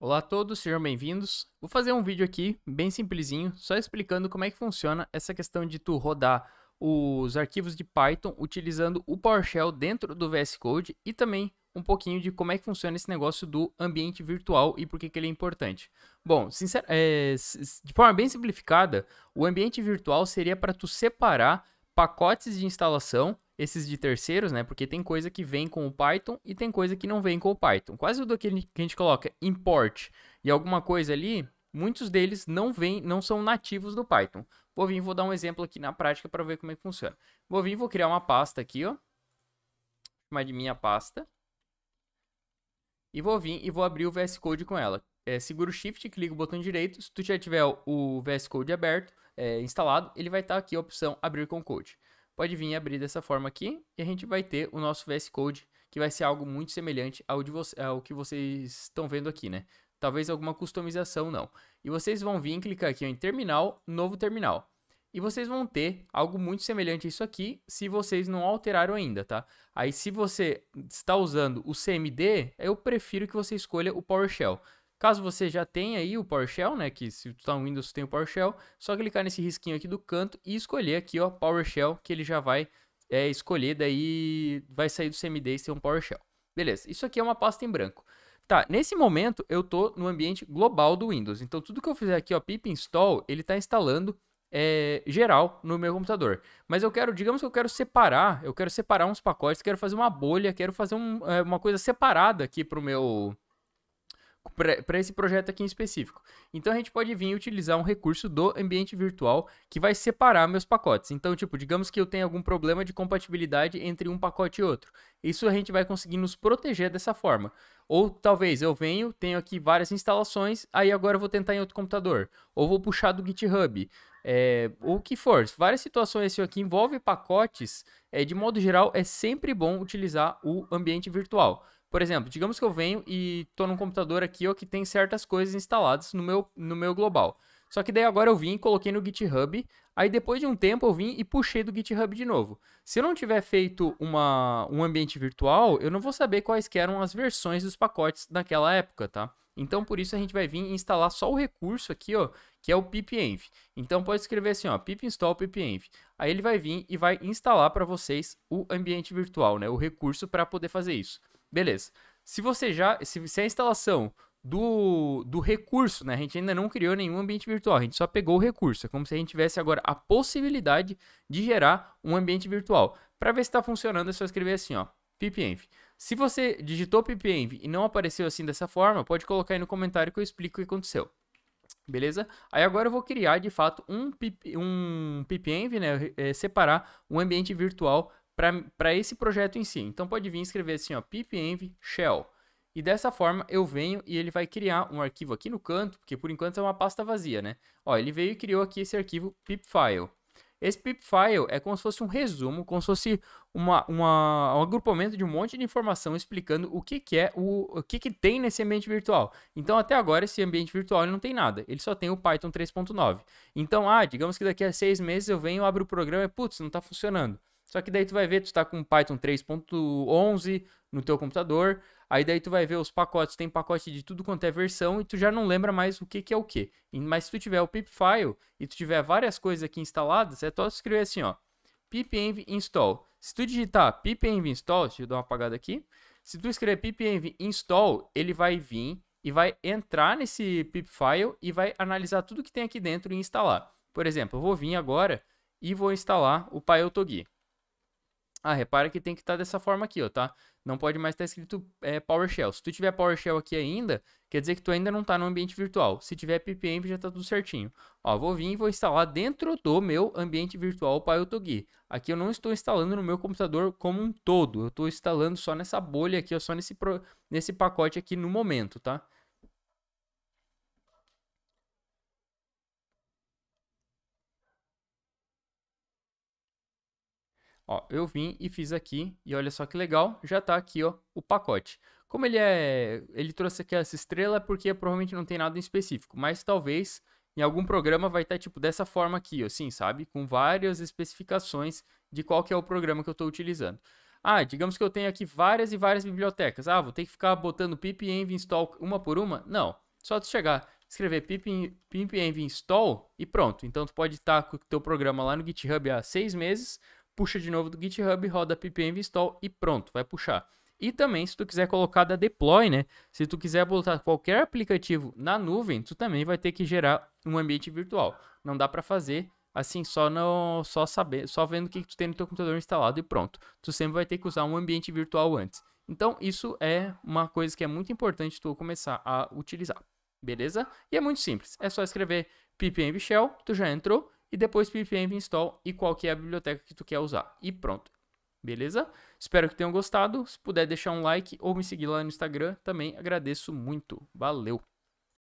Olá a todos, sejam bem-vindos. Vou fazer um vídeo aqui bem simplesinho, só explicando como é que funciona essa questão de tu rodar os arquivos de Python utilizando o PowerShell dentro do VS Code e também um pouquinho de como é que funciona esse negócio do ambiente virtual e por que, que ele é importante. Bom, é, de forma bem simplificada, o ambiente virtual seria para tu separar pacotes de instalação esses de terceiros, né? Porque tem coisa que vem com o Python e tem coisa que não vem com o Python. Quase tudo que a gente coloca import e alguma coisa ali, muitos deles não vêm, não são nativos do Python. Vou vir, vou dar um exemplo aqui na prática para ver como é que funciona. Vou vir, vou criar uma pasta aqui, ó. Chamar de minha pasta. E vou vir e vou abrir o VS Code com ela. É, segura o Shift, clica o botão direito. Se tu já tiver o VS Code aberto, é, instalado, ele vai estar tá aqui a opção abrir com code pode vir abrir dessa forma aqui e a gente vai ter o nosso VS Code, que vai ser algo muito semelhante ao, de ao que vocês estão vendo aqui, né? Talvez alguma customização não. E vocês vão vir e clicar aqui em terminal, novo terminal. E vocês vão ter algo muito semelhante a isso aqui, se vocês não alteraram ainda, tá? Aí se você está usando o CMD, eu prefiro que você escolha o PowerShell. Caso você já tenha aí o PowerShell, né, que se está no Windows tem o PowerShell, só clicar nesse risquinho aqui do canto e escolher aqui, ó, PowerShell, que ele já vai é, escolher, daí vai sair do CMD e ser um PowerShell. Beleza, isso aqui é uma pasta em branco. Tá, nesse momento eu tô no ambiente global do Windows, então tudo que eu fizer aqui, ó, pip install, ele está instalando é, geral no meu computador. Mas eu quero, digamos que eu quero separar, eu quero separar uns pacotes, quero fazer uma bolha, quero fazer um, é, uma coisa separada aqui pro meu para esse projeto aqui em específico. Então a gente pode vir utilizar um recurso do ambiente virtual que vai separar meus pacotes. Então, tipo, digamos que eu tenho algum problema de compatibilidade entre um pacote e outro. Isso a gente vai conseguir nos proteger dessa forma. Ou talvez eu venho, tenho aqui várias instalações, aí agora eu vou tentar em outro computador. Ou vou puxar do GitHub. É, o que for, várias situações assim aqui envolve pacotes, é, de modo geral, é sempre bom utilizar o ambiente virtual. Por exemplo, digamos que eu venho e estou num computador aqui ó, que tem certas coisas instaladas no meu, no meu global. Só que daí agora eu vim e coloquei no GitHub, aí depois de um tempo eu vim e puxei do GitHub de novo. Se eu não tiver feito uma, um ambiente virtual, eu não vou saber quais que eram as versões dos pacotes naquela época, tá? Então por isso a gente vai vir e instalar só o recurso aqui, ó, que é o pipenv. Então pode escrever assim, ó, pip install pipenv. Aí ele vai vir e vai instalar para vocês o ambiente virtual, né, o recurso para poder fazer isso. Beleza. Se você já. Se, se a instalação do, do recurso, né? A gente ainda não criou nenhum ambiente virtual, a gente só pegou o recurso. É como se a gente tivesse agora a possibilidade de gerar um ambiente virtual. Para ver se está funcionando, é só escrever assim, ó, pipenv. Se você digitou pipenv e não apareceu assim dessa forma, pode colocar aí no comentário que eu explico o que aconteceu. Beleza? Aí agora eu vou criar de fato um, pip, um pipenv, né? É, separar um ambiente virtual para esse projeto em si. Então pode vir escrever assim, ó, pipenv shell. E dessa forma eu venho e ele vai criar um arquivo aqui no canto, porque por enquanto é uma pasta vazia, né? Ó, ele veio e criou aqui esse arquivo pipfile. Esse pipfile é como se fosse um resumo, como se fosse uma, uma, um agrupamento de um monte de informação explicando o que, que é o, o que, que tem nesse ambiente virtual. Então, até agora, esse ambiente virtual não tem nada, ele só tem o Python 3.9. Então, ah, digamos que daqui a seis meses eu venho, abro o programa e putz, não está funcionando. Só que daí tu vai ver, tu está com Python 3.11 no teu computador, aí daí tu vai ver os pacotes, tem pacote de tudo quanto é versão e tu já não lembra mais o que, que é o que. Mas se tu tiver o pipfile e tu tiver várias coisas aqui instaladas, é só escrever assim, ó, pipenv install. Se tu digitar pipenv install, deixa eu dar uma apagada aqui, se tu escrever pipenv install, ele vai vir e vai entrar nesse pipfile e vai analisar tudo que tem aqui dentro e instalar. Por exemplo, eu vou vir agora e vou instalar o PyOtoGui. Ah, repara que tem que estar tá dessa forma aqui, ó, tá? Não pode mais estar tá escrito é, PowerShell. Se tu tiver PowerShell aqui ainda, quer dizer que tu ainda não está no ambiente virtual. Se tiver PPM, já está tudo certinho. Ó, vou vir e vou instalar dentro do meu ambiente virtual o PyToGui. Aqui eu não estou instalando no meu computador como um todo. Eu estou instalando só nessa bolha aqui, ó, só nesse, pro... nesse pacote aqui no momento, tá? Ó, eu vim e fiz aqui, e olha só que legal, já está aqui ó, o pacote. Como ele é, ele trouxe aqui essa estrela é porque provavelmente não tem nada em específico, mas talvez em algum programa vai estar tá, tipo dessa forma aqui, assim, sabe? Com várias especificações de qual que é o programa que eu estou utilizando. Ah, digamos que eu tenho aqui várias e várias bibliotecas. Ah, vou ter que ficar botando pipenv install uma por uma? Não, só tu chegar, escrever pip, install e pronto. Então tu pode estar tá com o teu programa lá no GitHub há seis meses, puxa de novo do GitHub, roda ppm install e pronto, vai puxar. E também, se tu quiser colocar da deploy, né? Se tu quiser botar qualquer aplicativo na nuvem, tu também vai ter que gerar um ambiente virtual. Não dá para fazer assim só não só saber, só vendo o que, que tu tem no teu computador instalado e pronto. Tu sempre vai ter que usar um ambiente virtual antes. Então, isso é uma coisa que é muito importante tu começar a utilizar. Beleza? E é muito simples. É só escrever ppm shell, tu já entrou e depois pipenv install e qual é a biblioteca que tu quer usar. E pronto. Beleza? Espero que tenham gostado. Se puder deixar um like ou me seguir lá no Instagram, também agradeço muito. Valeu!